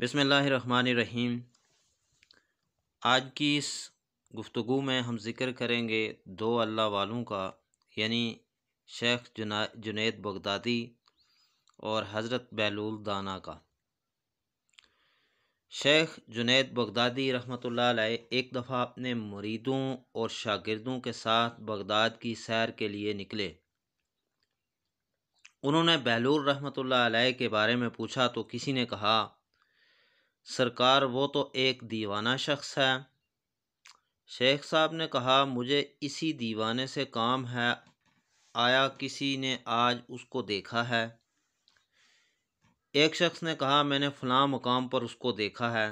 बिसमीम आज की इस गुफ्तु में हम ज़िक्र करेंगे दो अल्लाह वालों का यानी शेख जुना जुनेद बगदादी और हज़रत बैलूल दाना का शेख जुनेद बगदादी रहमतुल्लाह अलैह एक दफ़ा अपने मुरीदों और शागिर्दों के साथ बगदाद की सैर के लिए निकले उन्होंने बहलूल रहमतुल्लाह अलैह के बारे में पूछा तो किसी ने कहा सरकार वो तो एक दीवाना शख्स है शेख साहब ने कहा मुझे इसी दीवाने से काम है आया किसी ने आज उसको देखा है एक शख्स ने कहा मैंने फला मकाम पर उसको देखा है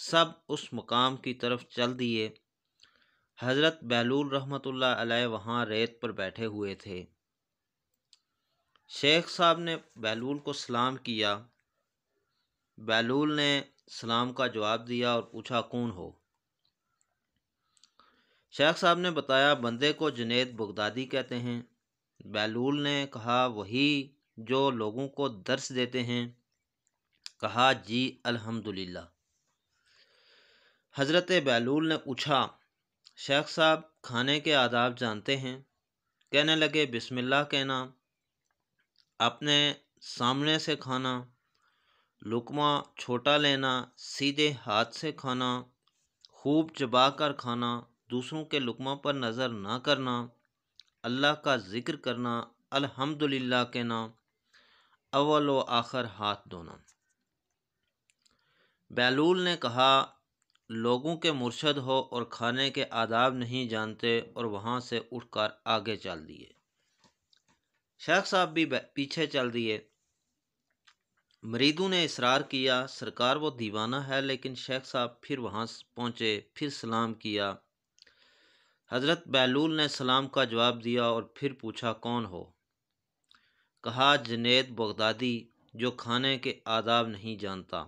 सब उस मकाम की तरफ चल दिए हज़रत बहलूल रहमतुल्लाह अलैह वहाँ रेत पर बैठे हुए थे शेख साहब ने बहलूल को सलाम किया बहलूल ने सलाम का जवाब दिया और पूछा कौन हो शेख साहब ने बताया बंदे को जुनेद बगदादी कहते हैं बैलूल ने कहा वही जो लोगों को दर्श देते हैं कहा जी अल्हम्दुलिल्लाह हज़रत बैलूल ने पूछा शेख साहब खाने के आदाब जानते हैं कहने लगे बिस्मिल्लाह कहना अपने सामने से खाना लुकमा छोटा लेना सीधे हाथ से खाना खूब चबा कर खाना दूसरों के लुकमा पर नज़र ना करना अल्लाह का ज़िक्र करना अल्हम्दुलिल्लाह के नाम अव्वल व आखिर हाथ धोना बैलूल ने कहा लोगों के मुर्शद हो और खाने के आदाब नहीं जानते और वहाँ से उठकर आगे चल दिए शेख साहब भी पीछे चल दिए मरीदों ने इसरार किया सरकार वो दीवाना है लेकिन शेख साहब फिर वहाँ पहुँचे फिर सलाम किया हज़रत बैलूल ने सलाम का जवाब दिया और फिर पूछा कौन हो कहा जनेद बगदादी जो खाने के आदाब नहीं जानता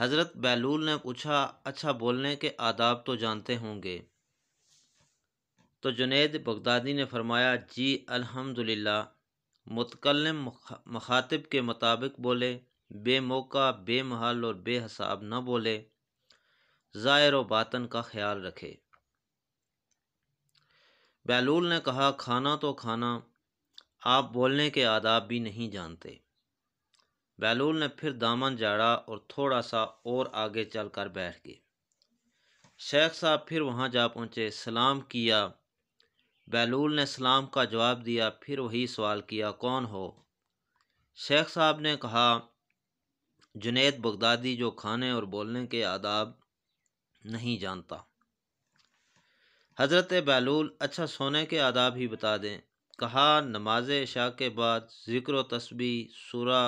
हज़रत बैलूल ने पूछा अच्छा बोलने के आदाब तो जानते होंगे तो जुनेद बगदादी ने फरमाया जी अल्हम्दुलिल्लाह मुतकल मखातिब के मुताबिक बोले बेमौका बेमहल और बेहसाब न बोले ज़ाहिर व बातन का ख्याल रखे बैलूल ने कहा खाना तो खाना आप बोलने के आदाब भी नहीं जानते बैलूल ने फिर दामन जाड़ा और थोड़ा सा और आगे चल कर बैठ गए शेख साहब फिर वहाँ जा पहुँचे सलाम किया बैलूल ने सलाम का जवाब दिया फिर वही सवाल किया कौन हो शेख साहब ने कहा जुनेद बगदादी जो खाने और बोलने के आदाब नहीं जानता हज़रत बैलूल अच्छा सोने के आदाब ही बता दें कहा नमाज शाह के बाद ज़िक्र तस्बी सूरा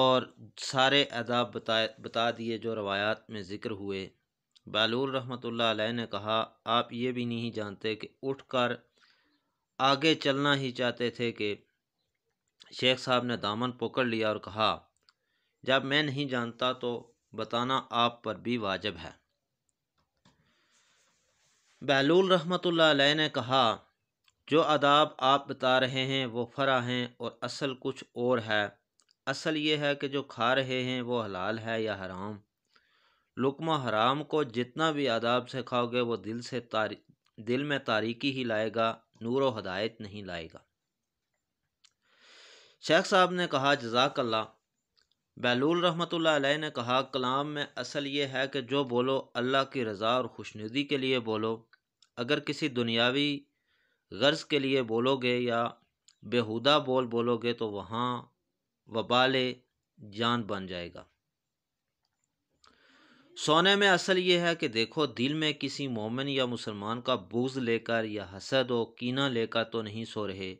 और सारे आदाब बताए बता दिए जो रवायात में ज़िक्र हुए बालूर रहमतुल्लाह अलैह ने कहा आप ये भी नहीं जानते कि उठकर आगे चलना ही चाहते थे कि शेख साहब ने दामन पकड़ लिया और कहा जब मैं नहीं जानता तो बताना आप पर भी वाजिब है बहलूल रहमतुल्लाह ने कहा जो आदाब आप बता रहे हैं वो फ़रा हैं और असल कुछ और है असल ये है कि जो खा रहे हैं वो हलाल है या हराम लुकमा हराम को जितना भी आदाब से खाओगे वो दिल से तारी दिल में तारीकी ही लाएगा नूर व हदायत नहीं लाएगा शेख साहब ने कहा जजाकल्ला बैलूल रहमत ने कहा कलाम में असल ये है कि जो बोलो अल्लाह की रज़ा और खुशनुदी के लिए बोलो अगर किसी दुनियावी गर्ज़ के लिए बोलोगे या बेहुदा बोल बोलोगे तो वहाँ वबाल जान बन जाएगा सोने में असल ये है कि देखो दिल में किसी मोमिन या मुसलमान का बूझ लेकर या हसद व कीना लेकर तो नहीं सो रहे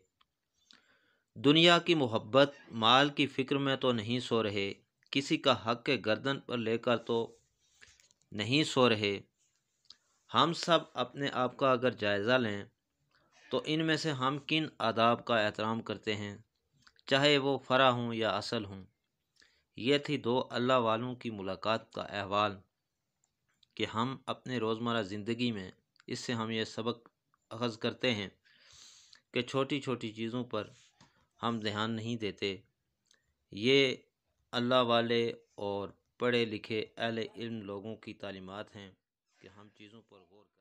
दुनिया की मोहब्बत माल की फ़िक्र में तो नहीं सो रहे किसी का हक के गर्दन पर लेकर तो नहीं सो रहे हम सब अपने आप का अगर जायज़ा लें तो इनमें से हम किन आदाब का एहतराम करते हैं चाहे वो फ़रा हों या असल हों ये थी दो अल्लाह वालों की मुलाकात का अहवाल कि हम अपने रोज़मर ज़िंदगी में इससे हम ये सबक अखज़ करते हैं कि छोटी छोटी चीज़ों पर हम ध्यान नहीं देते ये अल्लाह वाले और पढ़े लिखे अहल इल्म लोगों की तालीमत हैं कि हम चीज़ों पर गौर